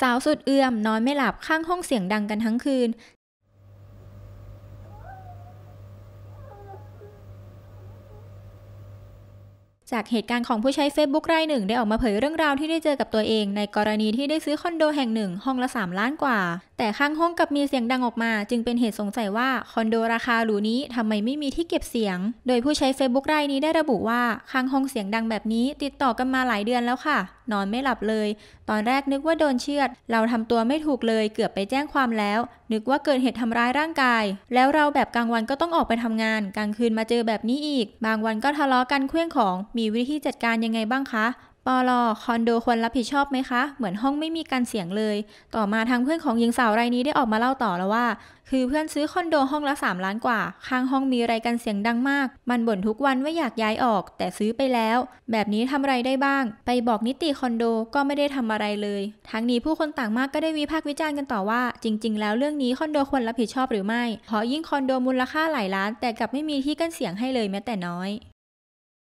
สาวสุดเอื้อม นอนไม่หลับข้างห้องเสียงดังกันทั้งคืนจากเหตุการณ์ของผู้ใช้ Facebook รายหนึ่งได้ออกมาเผยเรื่องราวที่ได้เจอกับตัวเอง ในกรณีที่ได้ซื้อคอนโดแห่งหนึ่งห้องละ 3 ล้านกว่า แต่ข้างห้องกับมีเสียงดังออกมาจึงเป็นเหตุสงสัยว่าคอนโดราคา หรูนี้ทำไมไม่มีที่เก็บเสียง โดยผู้ใช้ Facebook รายนี้ได้ระบุว่า ข้างห้องเสียงดังแบบนี้ติดต่อกันมาหลายเดือนแล้วค่ะ นอนไม่หลับเลยตอนแรกนึกว่าโดนเชือด เราทำตัวไม่ถูกเลยเกือบไปแจ้งความแล้ว นึกว่าเกิดเหตุทำร้ายร่างกาย แล้วเราแบบกลางวันก็ต้องออกไปทำงานกลางคืนมาเจอแบบนี้อีก บางวันก็ทะเลาะกันเคลื่องของมีวิธีจัดการยังไงบ้างคะ ปลอคอนโดควรรับผิดชอบไหมคะ เหมือนห้องไม่มีการเสียงเลย ต่อมาทางเพื่อนของหญิงสาวรายนี้ได้ออกมาเล่าต่อแล้วว่า คือเพื่อนซื้อคอนโดห้องละ 3 ล้านกว่า ข้างห้องมีอะไรกันเสียงดังมาก มันบ่นทุกวันว่าอยากย้ายออก แต่ซื้อไปแล้ว แบบนี้ทำอะไรได้บ้าง ไปบอกนิติคอนโดก็ไม่ได้ทำอะไรเลย ทั้งนี้ผู้คนต่างมากก็ได้วิพากษ์วิจารณ์กันต่อว่า จริง ๆ แล้วเรื่องนี้คอนโดควรรับผิดชอบหรือไม่เพราะยิ่งคอนโดมูลค่าหลายล้าน แต่กลับไม่มีที่กันเสียงให้เลยแม้แต่น้อย